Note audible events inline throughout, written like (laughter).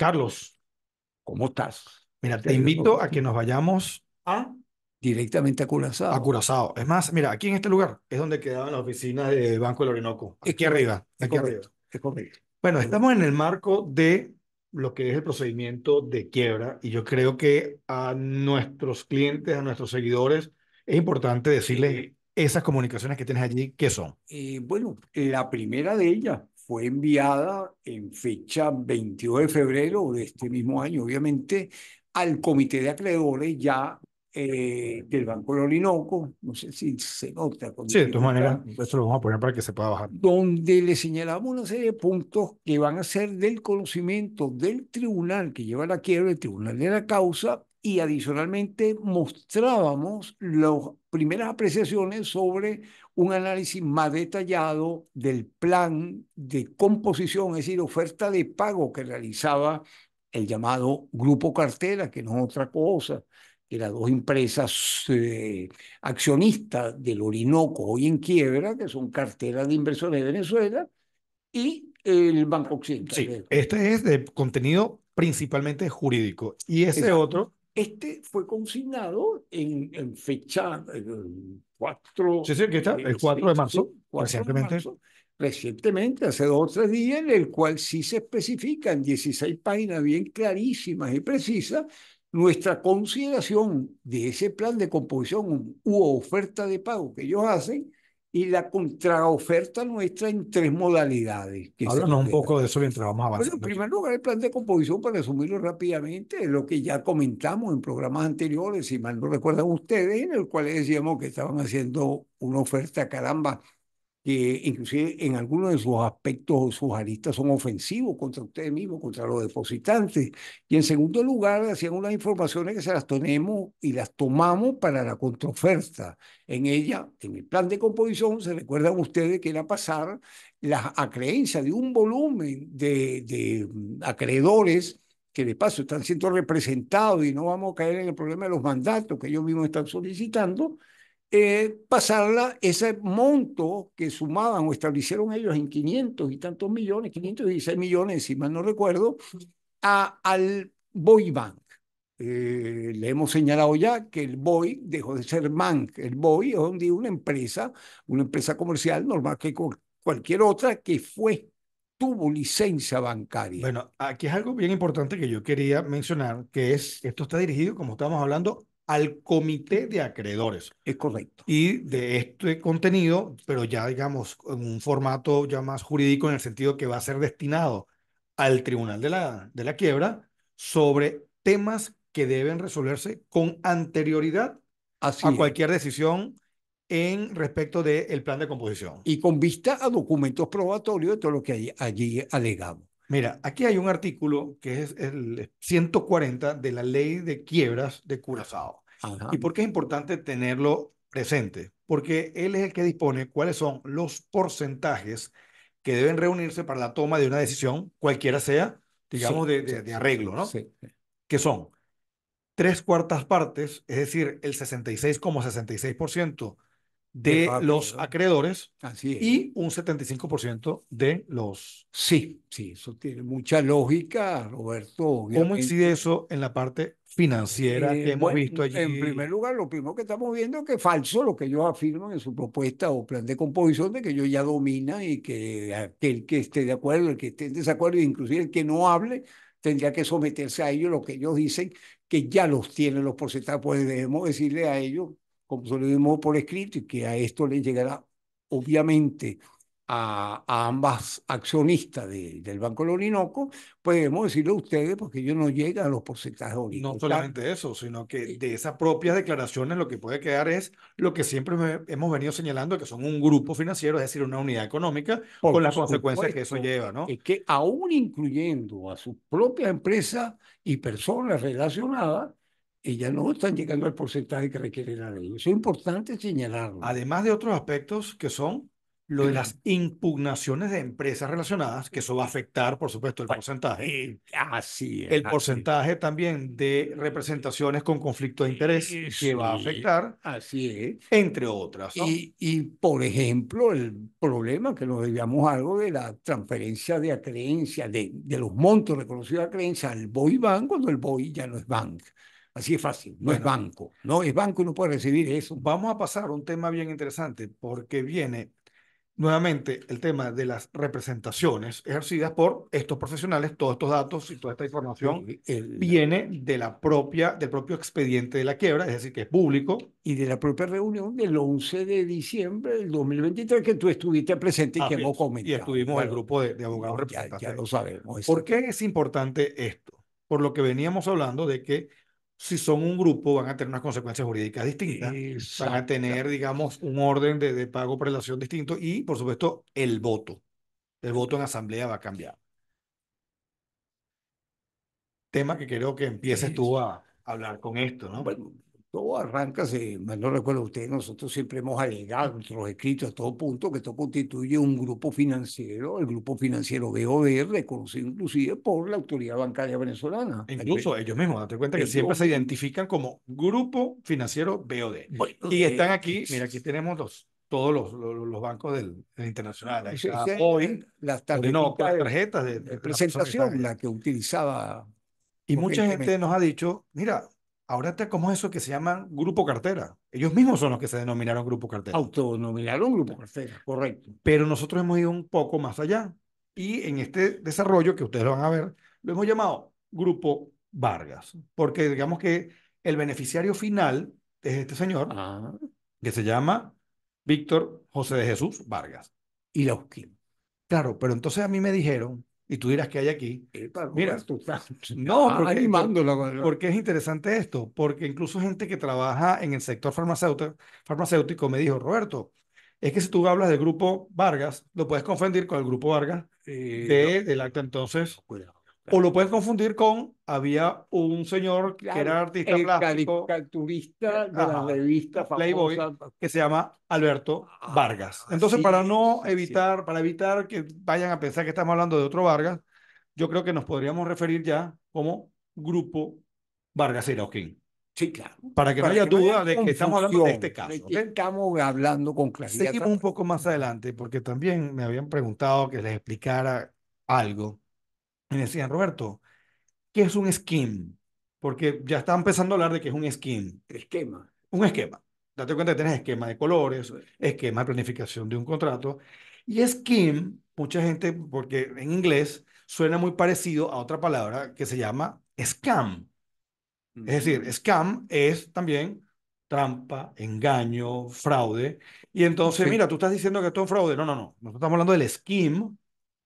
Carlos, ¿cómo estás? Mira, te invito a que nos vayamos a... ¿Ah? Directamente a Curazao. A Curazao. Es más, mira, aquí en este lugar es donde quedaban las oficinas de Banco del Orinoco. Aquí arriba. Aquí arriba. Bueno, estamos en el marco de lo que es el procedimiento de quiebra y yo creo que a nuestros clientes, a nuestros seguidores, es importante decirles esas comunicaciones que tienes allí, ¿qué son? Eh, bueno, la primera de ellas fue enviada en fecha 22 de febrero de este mismo año, obviamente, al comité de acreedores ya eh, del Banco de Orinoco, no sé si se nota. Sí, de todas maneras, esto lo vamos a poner para que se pueda bajar. Donde le señalamos una serie de puntos que van a ser del conocimiento del tribunal que lleva la quiebra, el tribunal de la causa, y adicionalmente mostrábamos las primeras apreciaciones sobre un análisis más detallado del plan de composición, es decir, oferta de pago que realizaba el llamado Grupo Cartera, que no es otra cosa, que las dos empresas eh, accionistas del Orinoco hoy en quiebra, que son carteras de Inversiones de Venezuela, y el Banco Occidental. este es de contenido principalmente jurídico. Y ese otro... Este fue consignado en, en fecha... 4. está, eh, el 4 de marzo, recientemente. recientemente, hace dos o tres días, en el cual sí se especifican 16 páginas bien clarísimas y precisas nuestra consideración de ese plan de composición u oferta de pago que ellos hacen y la contraoferta nuestra en tres modalidades. Háblanos un poco de eso mientras vamos avanzando. Bueno, en primer lugar, el plan de composición, para resumirlo rápidamente, lo que ya comentamos en programas anteriores, si mal no recuerdan ustedes, en el cual decíamos que estaban haciendo una oferta, caramba, que inclusive en algunos de sus aspectos o sus aristas son ofensivos contra ustedes mismos, contra los depositantes. Y en segundo lugar, hacían unas informaciones que se las tenemos y las tomamos para la contraoferta. En ella, en el plan de composición, se recuerdan ustedes que era pasar la acreencia de un volumen de, de mm, acreedores que de paso están siendo representados y no vamos a caer en el problema de los mandatos que ellos mismos están solicitando, eh, pasarla ese monto que sumaban o establecieron ellos en 500 y tantos millones, 516 millones, si mal no recuerdo, a, al Boy Bank. Eh, le hemos señalado ya que el Boy dejó de ser bank. El Boy es donde una empresa, una empresa comercial normal que cualquier otra que fue tuvo licencia bancaria. Bueno, aquí es algo bien importante que yo quería mencionar, que es, esto está dirigido, como estábamos hablando, al comité de acreedores. Es correcto. Y de este contenido, pero ya digamos en un formato ya más jurídico en el sentido que va a ser destinado al Tribunal de la, de la Quiebra sobre temas que deben resolverse con anterioridad a cualquier decisión en respecto del plan de composición. Y con vista a documentos probatorios de todo lo que hay allí alegamos. Mira, aquí hay un artículo que es el 140 de la ley de quiebras de Curazao. ¿Y por qué es importante tenerlo presente? Porque él es el que dispone cuáles son los porcentajes que deben reunirse para la toma de una decisión, cualquiera sea, digamos, de, de, arreglo, ¿no? Sí. Que son tres cuartas partes, es decir, el 66,66% de los acreedores y un 75% de los... Sí, sí, eso tiene mucha lógica, Roberto. ¿Cómo incide eso en la parte financiera que eh, hemos visto allí. En primer lugar, lo primero que estamos viendo es que es falso lo que ellos afirman en su propuesta o plan de composición de que ellos ya dominan y que aquel que esté de acuerdo, el que esté en desacuerdo, inclusive el que no hable, tendría que someterse a ellos lo que ellos dicen, que ya los tienen los porcentajes, pues debemos decirle a ellos, como se lo dimos por escrito, y que a esto les llegará obviamente a, ambas accionistas de, del Banco de Orinoco, podemos pues decirle a ustedes, porque ellos no llegan a los porcentajes No solamente eso, sino que de esas propias declaraciones lo que puede quedar es lo que siempre hemos venido señalando, que son un grupo financiero, es decir, una unidad económica, con las consecuencias que eso lleva, ¿no? Es que aún incluyendo a sus propias empresas y personas relacionadas, ellas no están llegando al porcentaje que requieren. la ley. Eso es importante señalarlo. Además de otros aspectos que son lo de las impugnaciones de empresas relacionadas, que eso va a afectar, por supuesto, el porcentaje. Así es. El porcentaje también de representaciones con conflicto de interés eh, que va a afectar. Así es. Entre otras. Y, y, por ejemplo, el problema que nos debíamos algo de la transferencia de acreencia, de, de los montos reconocidos de acreencia al BOI Bank cuando el BOI ya no es bank. Así es fácil, no es banco, no es banco y no puede recibir eso. Vamos a pasar a un tema bien interesante porque viene nuevamente el tema de las representaciones ejercidas por estos profesionales, todos estos datos y toda esta información viene de la propia, del propio expediente de la quiebra, es decir, que es público. Y de la propia reunión del 11 de diciembre del 2023 que tú estuviste presente y que hemos comentado. Y estuvimos el grupo de, abogados representantes. ya, lo sabemos. ¿Por qué es importante esto? Por lo que veníamos hablando de que si son un grupo, van a tener unas consecuencias jurídicas distintas, van a tener, digamos, un orden de, pago por relación distinto y, por supuesto, el voto. El voto en asamblea va a cambiar. Tema que creo que empieces tú a hablar con esto, ¿no? Todo arranca, si no recuerdo usted, nosotros siempre hemos alegado nuestros escritos a todo punto que esto constituye un grupo financiero, el grupo financiero BOD reconocido inclusive por la autoridad bancaria venezolana. Incluso ellos mismos, date cuenta que siempre se identifican como grupo financiero BOD. y están aquí, mira, aquí tenemos los, todos los, los, bancos del, internacional. hoy, las tarjetas, de presentación, la que utilizaba. Y mucha gente nos ha dicho, mira, Ahora te como eso que se llama grupo cartera. Ellos mismos son los que se denominaron grupo cartera. Autodenominaron grupo cartera, correcto. Pero nosotros hemos ido un poco más allá. Y en este desarrollo que ustedes van a ver, lo hemos llamado grupo Vargas. Porque digamos que el beneficiario final es este señor, ah. que se llama Víctor José de Jesús Vargas. Y la Claro, pero entonces a mí me dijeron y tú dirás que hay aquí. Mira, tú (laughs) no, porque, animándolo. Porque es interesante esto, porque incluso gente que trabaja en el sector farmacéutico, farmacéutico me dijo, Roberto, es que si tú hablas del grupo Vargas, lo puedes confundir con el grupo Vargas de, del acta. Entonces, cuidado. O lo puedes confundir con, había un señor que era artista el plástico. caricaturista de las la revista Playboy, que se llama Alberto ah, Vargas. Entonces, para no evitar, para evitar que vayan a pensar que estamos hablando de otro Vargas, yo creo que nos podríamos referir ya como Grupo Vargas Irauquín. Sí, claro. Para que no haya duda de que estamos hablando de este caso. Estamos hablando con claridad. Seguimos un poco más adelante, porque también me habían preguntado que les explicara algo me decían, Roberto, ¿qué es un scheme? Porque ya estaban empezando a hablar de que es un scheme. Esquema. Un esquema. Date cuenta que tienes esquema de colores, esquema de planificación de un contrato. Y scheme, mucha gente, porque en inglés suena muy parecido a otra palabra que se llama scam. Es decir, scam es también trampa, engaño, fraude. Y entonces, mira, tú estás diciendo que esto es un fraude. No, no, no. Nosotros estamos hablando del scheme.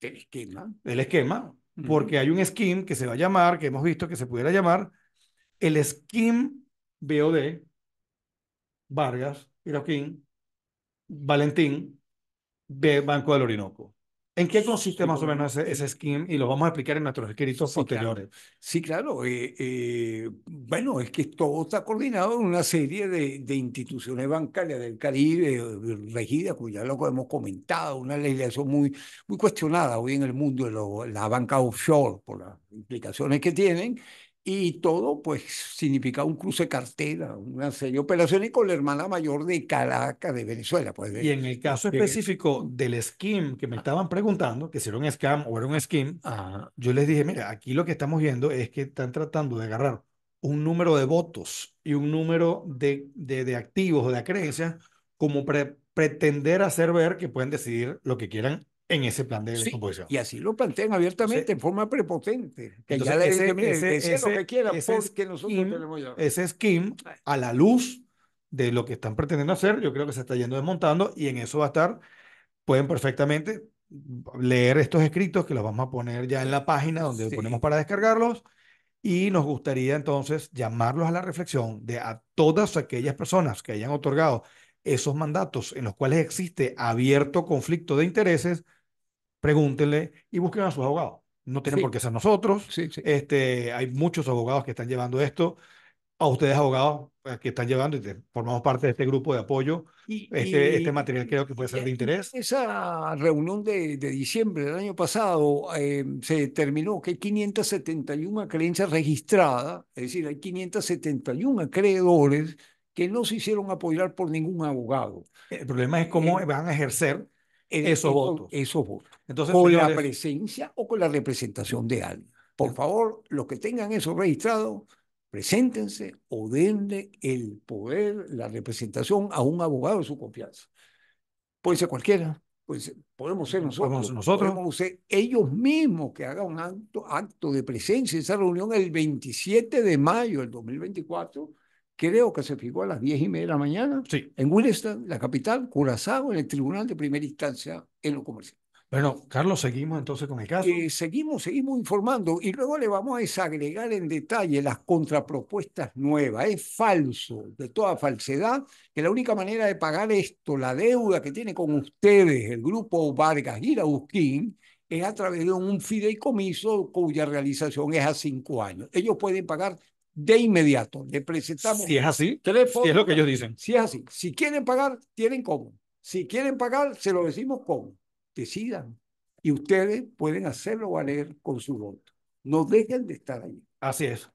El esquema. El esquema, porque hay un scheme que se va a llamar, que hemos visto que se pudiera llamar, el Scheme BOD, Vargas, Iroquín, Valentín, de Banco del Orinoco. ¿En qué consiste más o menos ese, ese, skin? Y lo vamos a explicar en nuestros escritos posteriores. Sí, claro. Eh, eh, bueno, es que todo está coordinado en una serie de, instituciones bancarias del Caribe eh, regidas, cuya pues lo hemos comentado, una legislación muy, muy cuestionada hoy en el mundo de la banca offshore por las implicaciones que tienen y todo, pues, significa un cruce cartera, una serie de operaciones con la hermana mayor de Caracas, de Venezuela. Pues, y en el caso específico del scheme que me ah. estaban preguntando, que si era un scam o era un scheme, ah. yo les dije, mira, aquí lo que estamos viendo es que están tratando de agarrar un número de votos y un número de, de, activos o de acreencias como pretender hacer ver que pueden decidir lo que quieran en ese plan de descomposición. y así lo plantean abiertamente, en forma prepotente. Que ya ese, dicen, lo que quieran, porque pues, nosotros tenemos ya. Ese a la luz de lo que están pretendiendo hacer, yo creo que se está yendo desmontando y en eso va a estar, pueden perfectamente leer estos escritos que los vamos a poner ya en la página donde sí. ponemos para descargarlos y nos gustaría entonces llamarlos a la reflexión de a todas aquellas personas que hayan otorgado esos mandatos en los cuales existe abierto conflicto de intereses, pregúntenle y busquen a sus abogados. No tienen por qué ser nosotros. Este, hay muchos abogados que están llevando esto. A ustedes, abogados, eh, que están llevando y formamos parte de este grupo de apoyo. este, este material creo que puede ser e de e interés. Esa reunión de, de diciembre del año pasado eh, se determinó que hay 571 creencias registradas, es decir, hay 571 acreedores que no se hicieron apoyar por ningún abogado. El problema es cómo eh, van a ejercer eh, esos, eh, votos. Esos votos. Entonces, con la presencia o con la representación de alguien. Por favor, los que tengan eso registrado, preséntense o denle el poder, la representación a un abogado de su confianza. Puede ser cualquiera, pues podemos ser nosotros, podemos, nosotros. ser ellos mismos que hagan un acto, acto de presencia en esa reunión el 27 de mayo del 2024 creo que se fijó a las diez y media de la mañana, sí. en Williston, la capital, Curazao, en el tribunal de primera instancia en lo comercial. Bueno, Carlos, seguimos entonces con el caso. Eh, seguimos, seguimos informando y luego le vamos a desagregar en detalle las contrapropuestas nuevas. Es falso, de toda falsedad, que la única manera de pagar esto, la deuda que tiene con ustedes el grupo Vargas y es a través de un fideicomiso cuya realización es a cinco años. Ellos pueden pagar de inmediato. Le presentamos. Si es así, es lo que ellos dicen. Si es así. Si quieren pagar, tienen cómo. Si quieren pagar, se lo decimos cómo. Decidan. Y ustedes pueden hacerlo valer con su voto. No dejen de estar ahí. Así es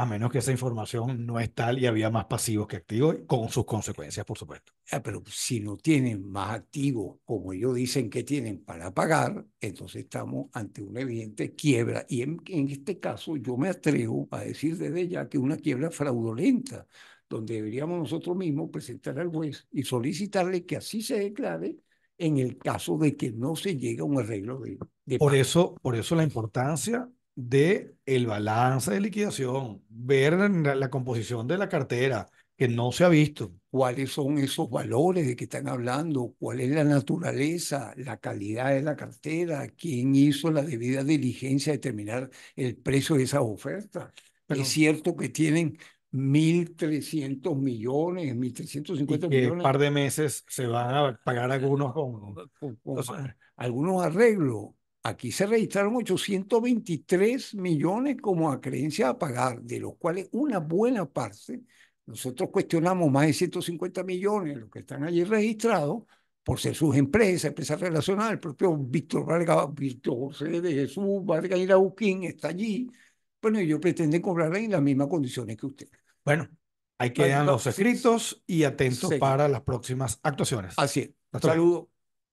a menos que esa información no es tal y había más pasivos que activos, con sus consecuencias, por supuesto. Ah, pero si no tienen más activos, como ellos dicen que tienen para pagar, entonces estamos ante una evidente quiebra. Y en, este caso yo me atrevo a decir desde ya que una quiebra fraudulenta, donde deberíamos nosotros mismos presentar al juez y solicitarle que así se declare en el caso de que no se llegue a un arreglo de... por, eso, por eso la importancia de el balance de liquidación, ver la, composición de la cartera que no se ha visto. ¿Cuáles son esos valores de que están hablando? ¿Cuál es la naturaleza, la calidad de la cartera? ¿Quién hizo la debida diligencia de determinar el precio de esas ofertas? es cierto que tienen 1.300 millones, 1.350 millones. Un par de meses se van a pagar algunos algunos arreglos Aquí se registraron 823 millones como a creencia a pagar, de los cuales una buena parte, nosotros cuestionamos más de 150 millones, los que están allí registrados, por ser sus empresas, empresas relacionadas, el propio Víctor Vargas, Víctor José de Jesús, Vargas está allí, bueno, ellos pretenden cobrar en las mismas condiciones que usted. Bueno, ahí quedan los escritos y atentos para las próximas actuaciones. Así es. Saludos.